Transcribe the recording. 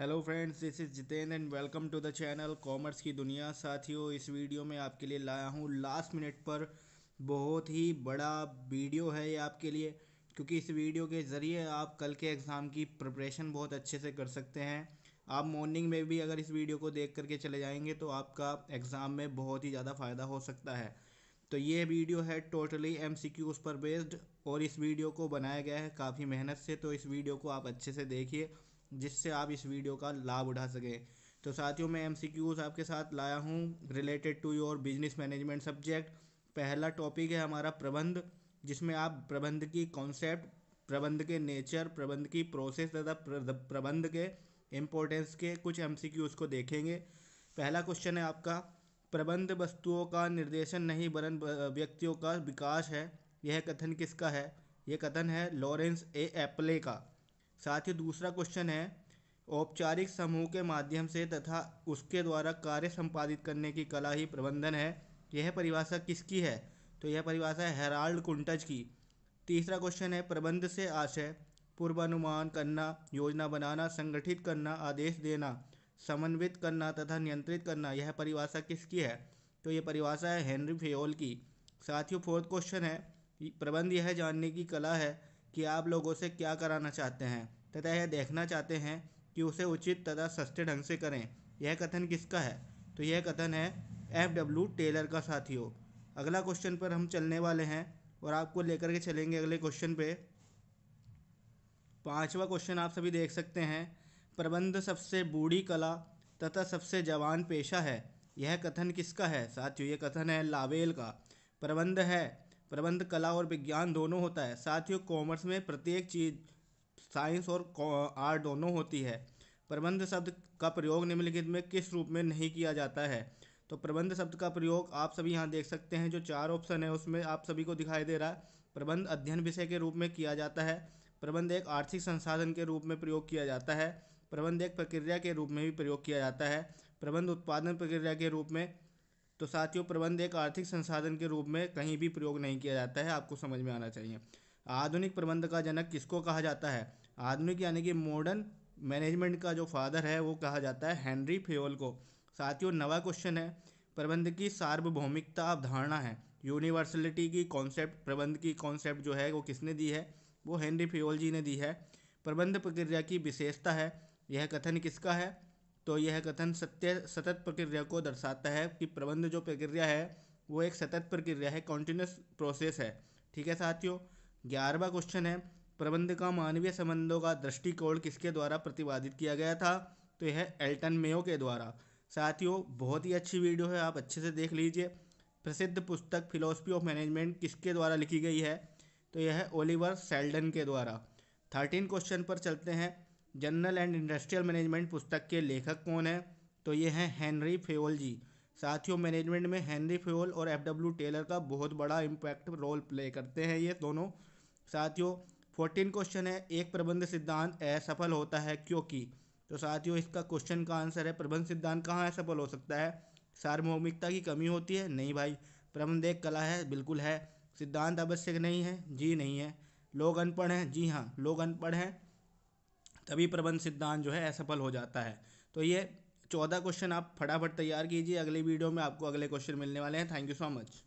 hello friends this is Jitendra and welcome to the channel commerce की दुनिया साथियों इस वीडियो में आपके लिए लाया हूँ लास्ट मिनट पर बहुत ही बड़ा वीडियो है ये आपके लिए क्योंकि इस वीडियो के ज़रिए आप कल के एग्ज़ाम की प्रिपरेशन बहुत अच्छे से कर सकते हैं आप मॉर्निंग में भी अगर इस वीडियो को देख करके चले जाएंगे तो आपका एग्ज़ाम में बहुत ही ज़्यादा फ़ायदा हो सकता है तो ये वीडियो है टोटली एम सी उस पर बेस्ड और इस वीडियो को बनाया गया है काफ़ी मेहनत से तो इस वीडियो को आप अच्छे से देखिए जिससे आप इस वीडियो का लाभ उठा सकें तो साथियों मैं एम आपके साथ लाया हूँ related to your business management subject पहला टॉपिक है हमारा प्रबंध जिसमें आप प्रबंध की कॉन्सेप्ट प्रबंध के नेचर प्रबंध की प्रोसेस तथा प्रबंध के इम्पोर्टेंस के कुछ एम को देखेंगे पहला क्वेश्चन है आपका प्रबंध वस्तुओं का निर्देशन नहीं बरन व्यक्तियों का विकास है यह कथन किसका है यह कथन है लॉरेंस ए एप्ले का साथ ही दूसरा क्वेश्चन है औपचारिक समूह के माध्यम से तथा उसके द्वारा कार्य संपादित करने की कला ही प्रबंधन है यह परिभाषा किसकी है तो यह परिभाषा है हेराल्ड कुंटज की तीसरा क्वेश्चन है प्रबंध से आशय पूर्वानुमान करना योजना बनाना संगठित करना आदेश देना समन्वित करना तथा नियंत्रित करना यह परिभाषा किसकी है तो यह परिभाषा है हेनरी फेयोल की साथ ही फोर्थ क्वेश्चन है प्रबंध यह जानने की कला है कि आप लोगों से क्या कराना चाहते हैं तथा यह देखना चाहते हैं कि उसे उचित तथा सस्ते ढंग से करें यह कथन किसका है तो यह कथन है एफ डब्ल्यू टेलर का साथियों अगला क्वेश्चन पर हम चलने वाले हैं और आपको लेकर के चलेंगे अगले क्वेश्चन पे पांचवा क्वेश्चन आप सभी देख सकते हैं प्रबंध सबसे बूढ़ी कला तथा सबसे जवान पेशा है यह कथन किसका है साथियों यह कथन है लावेल का प्रबंध है प्रबंध कला और विज्ञान दोनों होता है साथ ही कॉमर्स में प्रत्येक चीज साइंस और आर्ट दोनों होती है प्रबंध शब्द का प्रयोग निम्नलिखित में किस रूप में नहीं किया जाता है तो प्रबंध शब्द का प्रयोग आप सभी यहाँ देख सकते हैं जो चार ऑप्शन है उसमें आप सभी को दिखाई दे रहा है प्रबंध अध्ययन विषय के रूप में किया जाता है प्रबंध एक आर्थिक संसाधन के रूप में प्रयोग किया जाता है प्रबंध एक प्रक्रिया के रूप में भी प्रयोग किया जाता है प्रबंध उत्पादन प्रक्रिया के रूप में तो साथियों प्रबंध एक आर्थिक संसाधन के रूप में कहीं भी प्रयोग नहीं किया जाता है आपको समझ में आना चाहिए आधुनिक प्रबंध का जनक किसको कहा जाता है आधुनिक यानी कि मॉडर्न मैनेजमेंट का जो फादर है वो कहा जाता है हेनरी फेवल को साथियों नवा क्वेश्चन है प्रबंध की सार्वभौमिकता अवधारणा है यूनिवर्सलिटी की कॉन्सेप्ट प्रबंध की कॉन्सेप्ट जो है वो किसने दी है वो हेनरी फेवल जी ने दी है प्रबंध प्रक्रिया की विशेषता है यह कथन किसका है तो यह कथन सत्य सतत प्रक्रिया को दर्शाता है कि प्रबंध जो प्रक्रिया है वो एक सतत प्रक्रिया है कॉन्टीन्यूस प्रोसेस है ठीक है साथियों ग्यारहवा क्वेश्चन है प्रबंध का मानवीय संबंधों का दृष्टिकोण किसके द्वारा प्रतिपादित किया गया था तो यह एल्टन मेयो के द्वारा साथियों बहुत ही अच्छी वीडियो है आप अच्छे से देख लीजिए प्रसिद्ध पुस्तक फिलोसफी ऑफ मैनेजमेंट किसके द्वारा लिखी गई है तो यह ओलिवर सेल्डन के द्वारा थर्टीन क्वेश्चन पर चलते हैं जनरल एंड इंडस्ट्रियल मैनेजमेंट पुस्तक के लेखक कौन है तो ये हैं हेनरी फ्योल जी साथियों मैनेजमेंट में हेनरी फेओल और एफ डब्ल्यू टेलर का बहुत बड़ा इम्पैक्ट रोल प्ले करते हैं ये दोनों साथियों फोर्टीन क्वेश्चन है एक प्रबंध सिद्धांत असफल होता है क्योंकि तो साथियों इसका क्वेश्चन का आंसर है प्रबंध सिद्धांत कहाँ असफल हो सकता है सार्वभौमिकता की कमी होती है नहीं भाई प्रबंध एक कला है बिल्कुल है सिद्धांत आवश्यक नहीं है जी नहीं है लोग अनपढ़ हैं जी हाँ लोग अनपढ़ हैं तभी प्रबंध सिद्धांत जो है असफल हो जाता है तो ये चौदह क्वेश्चन आप फटाफट तैयार कीजिए अगले वीडियो में आपको अगले क्वेश्चन मिलने वाले हैं थैंक यू सो मच